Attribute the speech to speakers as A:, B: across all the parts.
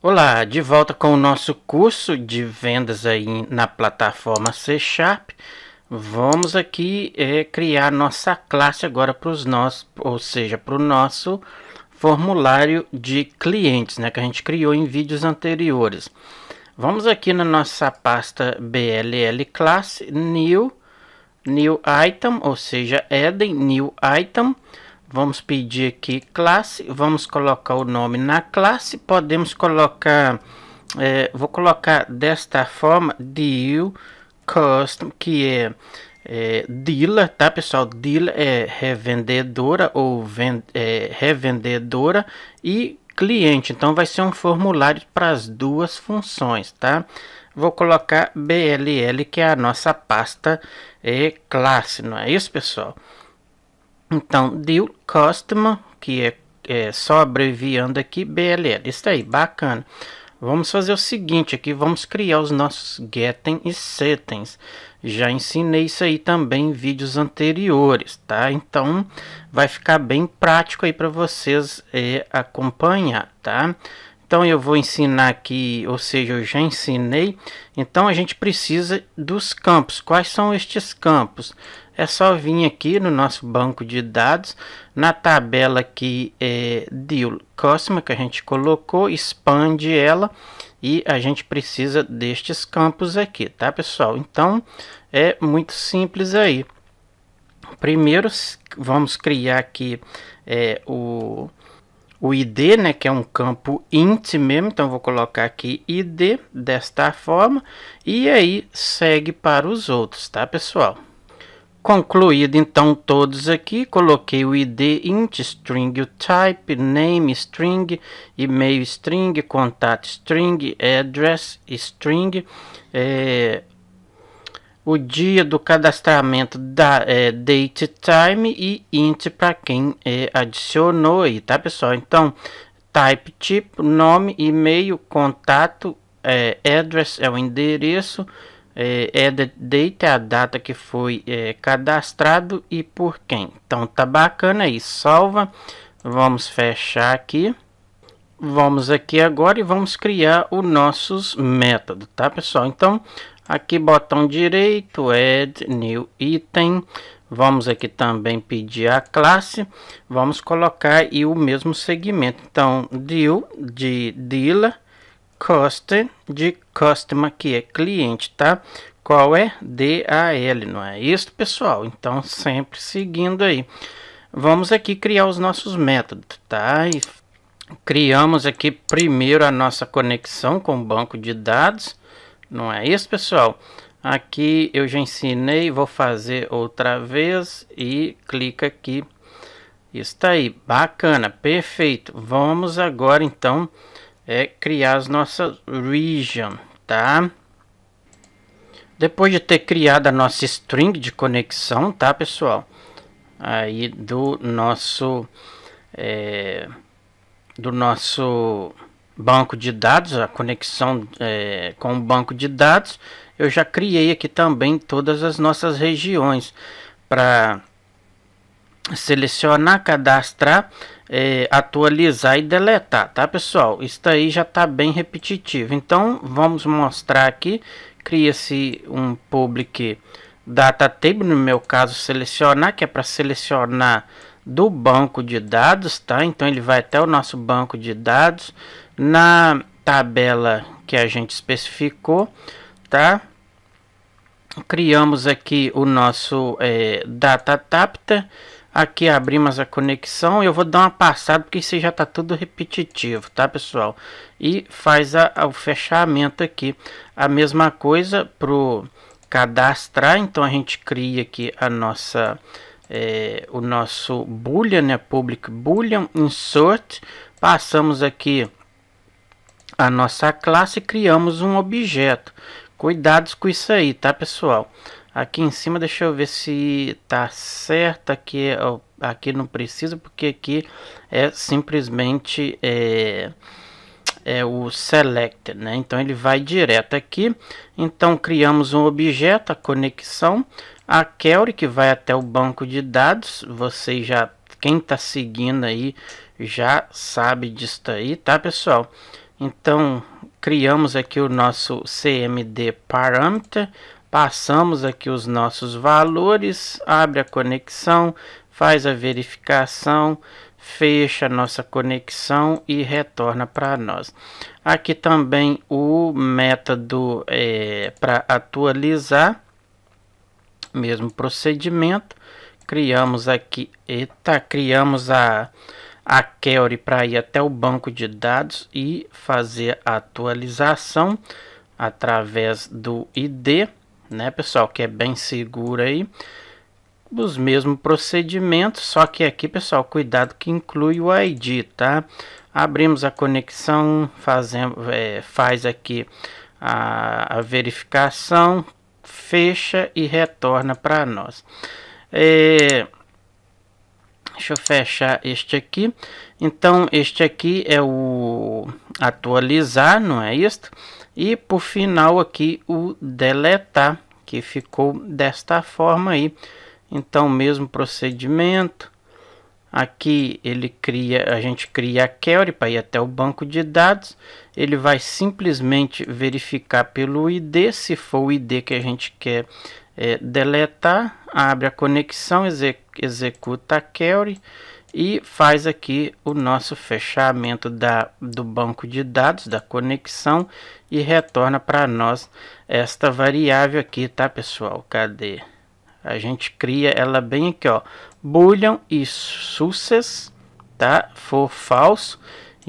A: Olá, de volta com o nosso curso de vendas aí na plataforma C Sharp. Vamos aqui é, criar nossa classe agora para os nossos, ou seja, para o nosso formulário de clientes, né, que a gente criou em vídeos anteriores. Vamos aqui na nossa pasta BLL Class, New, New Item, ou seja, Eden, New Item. Vamos pedir aqui classe, vamos colocar o nome na classe, podemos colocar, é, vou colocar desta forma, deal custom, que é, é dealer, tá pessoal? Dealer é revendedora ou vend, é, revendedora e cliente, então vai ser um formulário para as duas funções, tá? Vou colocar BLL, que é a nossa pasta é, classe, não é isso pessoal? Então, do Customer, que é, é só abreviando aqui, BLL. Isso aí, bacana. Vamos fazer o seguinte aqui, vamos criar os nossos getting e settings. Já ensinei isso aí também em vídeos anteriores, tá? Então vai ficar bem prático aí para vocês é, acompanhar, tá? Então eu vou ensinar aqui, ou seja, eu já ensinei. Então a gente precisa dos campos. Quais são estes campos? É só vir aqui no nosso banco de dados, na tabela aqui é, de Cosma que a gente colocou, expande ela e a gente precisa destes campos aqui, tá pessoal? Então é muito simples aí. Primeiro vamos criar aqui é, o o ID, né, que é um campo int mesmo, então vou colocar aqui ID desta forma e aí segue para os outros, tá, pessoal? Concluído então todos aqui, coloquei o ID int, string o type, name string, e-mail string, contato string, address string, é, o dia do cadastramento da é, date time e int para quem é, adicionou aí, tá pessoal? Então, type tipo, nome, e-mail, contato, é, address é o endereço, é, é date é a data que foi é, cadastrado e por quem. Então tá bacana aí, salva. Vamos fechar aqui. Vamos aqui agora e vamos criar os nossos métodos, tá pessoal? Então Aqui botão direito, Add New Item. Vamos aqui também pedir a classe. Vamos colocar aí o mesmo segmento. Então, deal de dealer, customer de customer que é cliente, tá? Qual é? DAL, não é isso, pessoal? Então, sempre seguindo aí. Vamos aqui criar os nossos métodos, tá? E criamos aqui primeiro a nossa conexão com o banco de dados não é isso, pessoal? Aqui eu já ensinei, vou fazer outra vez e clica aqui. Está aí, bacana, perfeito. Vamos agora então é, criar as nossas region, tá? Depois de ter criado a nossa string de conexão, tá pessoal? Aí do nosso, é, do nosso banco de dados, a conexão é, com o banco de dados, eu já criei aqui também todas as nossas regiões para selecionar, cadastrar, é, atualizar e deletar, tá pessoal? Isso aí já está bem repetitivo, então vamos mostrar aqui, cria-se um public data table, no meu caso selecionar, que é para selecionar do banco de dados, tá? Então ele vai até o nosso banco de dados, na tabela que a gente especificou, tá? Criamos aqui o nosso é, data tapta. Aqui abrimos a conexão. Eu vou dar uma passada porque isso já está tudo repetitivo, tá, pessoal? E faz a, a, o fechamento aqui. A mesma coisa pro cadastrar. Então a gente cria aqui a nossa é, o nosso boolean, né? Public boolean insert. Passamos aqui a nossa classe criamos um objeto. Cuidados com isso aí, tá pessoal? Aqui em cima deixa eu ver se tá certo, aqui, aqui não precisa porque aqui é simplesmente é, é o select, né? Então ele vai direto aqui. Então criamos um objeto, a conexão, a query que vai até o banco de dados, vocês já, quem tá seguindo aí já sabe disso aí, tá pessoal? Então, criamos aqui o nosso CMD parameter, passamos aqui os nossos valores, abre a conexão, faz a verificação, fecha a nossa conexão e retorna para nós. Aqui também o método é, para atualizar, mesmo procedimento, criamos aqui, eita, criamos a a Kelly para ir até o banco de dados e fazer a atualização através do ID, né, pessoal, que é bem seguro aí. Os mesmos procedimentos, só que aqui, pessoal, cuidado que inclui o ID, tá? Abrimos a conexão, fazemos, é, faz aqui a, a verificação, fecha e retorna para nós. É, Deixa eu fechar este aqui. Então, este aqui é o atualizar, não é isto? E por final aqui o deletar, que ficou desta forma aí. Então, mesmo procedimento. Aqui ele cria, a gente cria a query para ir até o banco de dados. Ele vai simplesmente verificar pelo ID, se for o ID que a gente quer é, deletar, abre a conexão, executa a query e faz aqui o nosso fechamento da, do banco de dados, da conexão e retorna para nós esta variável aqui, tá pessoal? Cadê? A gente cria ela bem aqui, ó, boolean e success, tá? For falso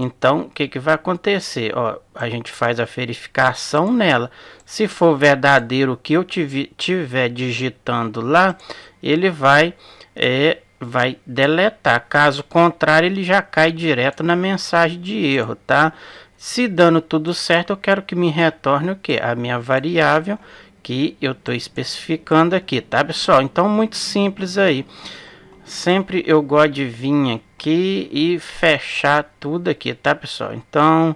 A: então, o que, que vai acontecer? Ó, a gente faz a verificação nela. Se for verdadeiro o que eu tiver digitando lá, ele vai, é, vai deletar. Caso contrário, ele já cai direto na mensagem de erro, tá? Se dando tudo certo, eu quero que me retorne o que? A minha variável que eu estou especificando aqui, tá pessoal? Então, muito simples aí. Sempre eu gosto de vir aqui e fechar tudo aqui, tá pessoal? Então,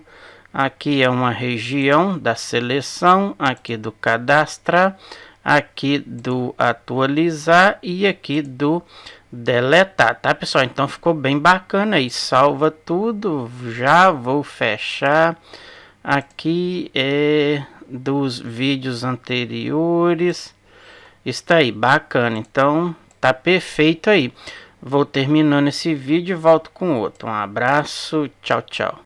A: aqui é uma região da seleção, aqui do cadastrar, aqui do atualizar e aqui do deletar, tá pessoal? Então ficou bem bacana aí, salva tudo, já vou fechar. Aqui é dos vídeos anteriores, está aí, bacana. Então Tá perfeito aí. Vou terminando esse vídeo e volto com outro. Um abraço, tchau, tchau.